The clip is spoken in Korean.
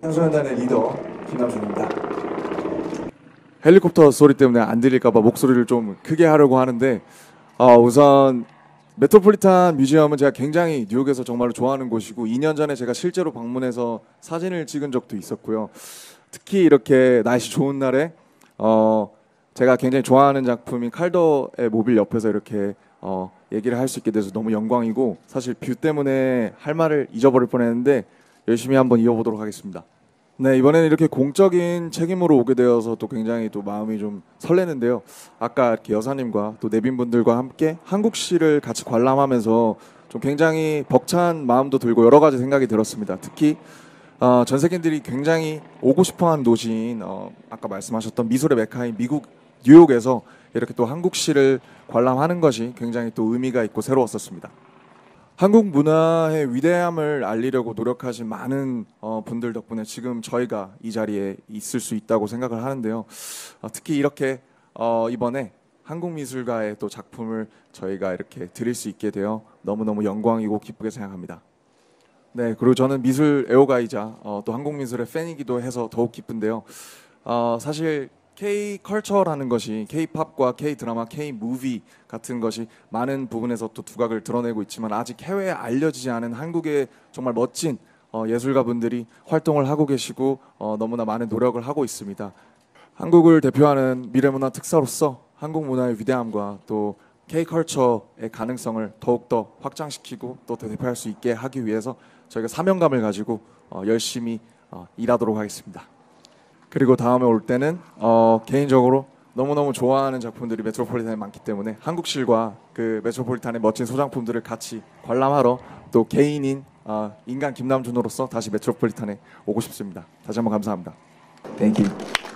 청소연단의 리더 김남준입니다. 헬리콥터 소리 때문에 안 들릴까봐 목소리를 좀 크게 하려고 하는데 아, 우선 메트로폴리탄 뮤지엄은 제가 굉장히 뉴욕에서 정말로 좋아하는 곳이고 2년 전에 제가 실제로 방문해서 사진을 찍은 적도 있었고요. 특히 이렇게 날씨 좋은 날에 어, 제가 굉장히 좋아하는 작품인 칼더의 모빌 옆에서 이렇게 어, 얘기를 할 수 있게 돼서 너무 영광이고 사실 뷰 때문에 할 말을 잊어버릴 뻔했는데 열심히 한번 이어보도록 하겠습니다. 네 이번에는 이렇게 공적인 책임으로 오게 되어서 또 굉장히 또 마음이 좀 설레는데요. 아까 이렇게 여사님과 또 내빈 분들과 함께 한국 시를 같이 관람하면서 좀 굉장히 벅찬 마음도 들고 여러 가지 생각이 들었습니다. 특히 어, 전 세계인들이 굉장히 오고 싶어하는 도시인 어, 아까 말씀하셨던 미술의 메카인 미국 뉴욕에서 이렇게 또 한국 시를 관람하는 것이 굉장히 또 의미가 있고 새로웠었습니다. 한국 문화의 위대함을 알리려고 노력하신 많은 어, 분들 덕분에 지금 저희가 이 자리에 있을 수 있다고 생각을 하는데요. 어, 특히 이렇게 어, 이번에 한국 미술가의 또 작품을 저희가 이렇게 드릴 수 있게 되어 너무너무 영광이고 기쁘게 생각합니다. 네, 그리고 저는 미술 애호가이자 어, 또 한국 미술의 팬이기도 해서 더욱 기쁜데요. 어, 사실 K 컬처라는 것이 K 팝과 K 드라마, K 무비 같은 것이 많은 부분에서 또 두각을 드러내고 있지만 아직 해외에 알려지지 않은 한국의 정말 멋진 어, 예술가분들이 활동을 하고 계시고 어, 너무나 많은 노력을 하고 있습니다. 한국을 대표하는 미래문화 특사로서 한국 문화의 위대함과 또 K 컬처의 가능성을 더욱더 확장시키고 또 대표할 수 있게 하기 위해서 저희가 사명감을 가지고 어, 열심히 어, 일하도록 하겠습니다. 그리고 다음에 올 때는 어, 개인적으로 너무너무 좋아하는 작품들이 메트로폴리탄에 많기 때문에 한국실과 그 메트로폴리탄의 멋진 소장품들을 같이 관람하러 또 개인인 어, 인간 김남준으로서 다시 메트로폴리탄에 오고 싶습니다. 다시 한번 감사합니다. Thank you.